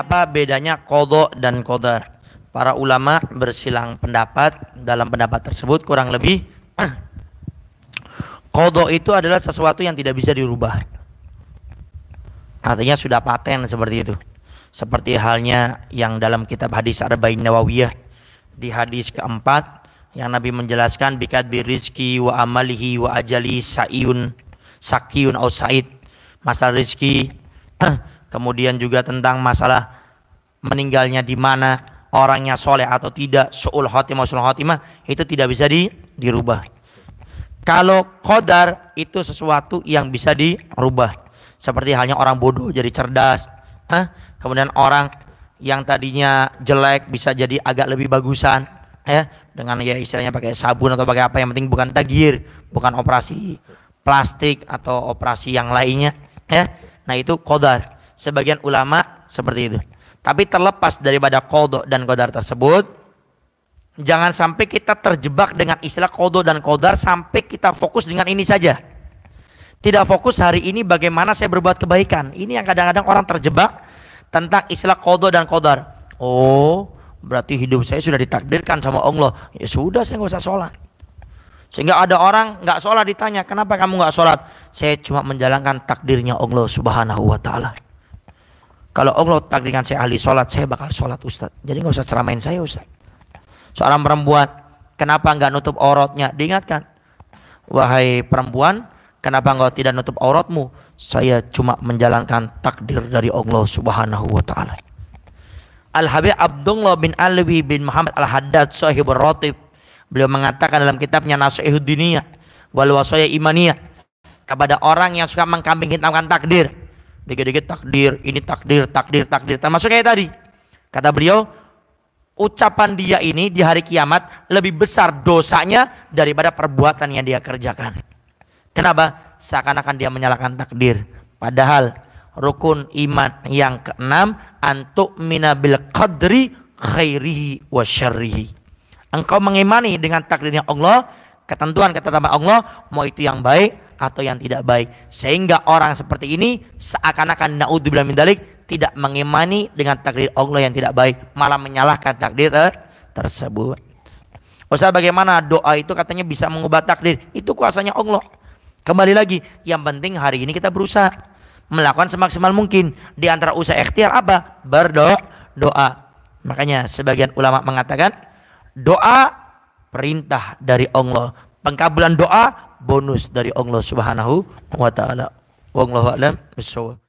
apa bedanya kodo dan kodar? Para ulama bersilang pendapat dalam pendapat tersebut kurang lebih kodo itu adalah sesuatu yang tidak bisa dirubah. Artinya sudah paten seperti itu. Seperti halnya yang dalam kitab hadis Arba'in Nawawiyah di hadis keempat yang Nabi menjelaskan bikat birizki wa amalihi wa ajali sa'iyun sakiyun au sa'id masalah rizki kemudian juga tentang masalah meninggalnya di mana, orangnya soleh atau tidak, su'ul khotimah, su'ul khotimah, itu tidak bisa di, dirubah. Kalau kodar itu sesuatu yang bisa dirubah. Seperti halnya orang bodoh jadi cerdas. Hah? Kemudian orang yang tadinya jelek bisa jadi agak lebih bagusan. Ya, dengan ya istilahnya pakai sabun atau pakai apa yang penting bukan tagir, bukan operasi plastik atau operasi yang lainnya. Ya, nah itu kodar sebagian ulama seperti itu. Tapi terlepas daripada kodok dan kodar tersebut, jangan sampai kita terjebak dengan istilah kodok dan kodar sampai kita fokus dengan ini saja. Tidak fokus hari ini bagaimana saya berbuat kebaikan. Ini yang kadang-kadang orang terjebak tentang istilah kodok dan kodar. Oh, berarti hidup saya sudah ditakdirkan sama Allah. Ya sudah, saya nggak usah sholat. Sehingga ada orang nggak sholat ditanya, kenapa kamu nggak sholat? Saya cuma menjalankan takdirnya Allah Subhanahu Wa Taala. Kalau Allah takdirkan saya ahli sholat, saya bakal sholat Ustaz. Jadi nggak usah ceramain saya Ustaz. Seorang perempuan, kenapa nggak nutup auratnya? Diingatkan, wahai perempuan, kenapa engkau tidak nutup auratmu? Saya cuma menjalankan takdir dari Allah Subhanahu wa taala. Al-Habib Abdullah bin Alwi bin Muhammad Al-Haddad Sahib Ratib beliau mengatakan dalam kitabnya Nasuhud Diniyah wal Wasaya Imaniyah kepada orang yang suka mengkambing hitamkan takdir dikit-dikit takdir, ini takdir, takdir, takdir. Termasuk kayak tadi. Kata beliau, ucapan dia ini di hari kiamat lebih besar dosanya daripada perbuatan yang dia kerjakan. Kenapa? Seakan-akan dia menyalahkan takdir. Padahal rukun iman yang keenam antuk minabil qadri khairihi wa syarihi. Engkau mengimani dengan takdirnya Allah, ketentuan ketetapan Allah, mau itu yang baik atau yang tidak baik sehingga orang seperti ini seakan-akan naudzubillah min dalik tidak mengimani dengan takdir Allah yang tidak baik malah menyalahkan takdir ter tersebut Ustaz bagaimana doa itu katanya bisa mengubah takdir itu kuasanya Allah kembali lagi yang penting hari ini kita berusaha melakukan semaksimal mungkin di antara usaha ikhtiar apa berdoa doa makanya sebagian ulama mengatakan doa perintah dari Allah pengkabulan doa bonus dari Allah Subhanahu wa taala. Wallahu a'lam bissawab.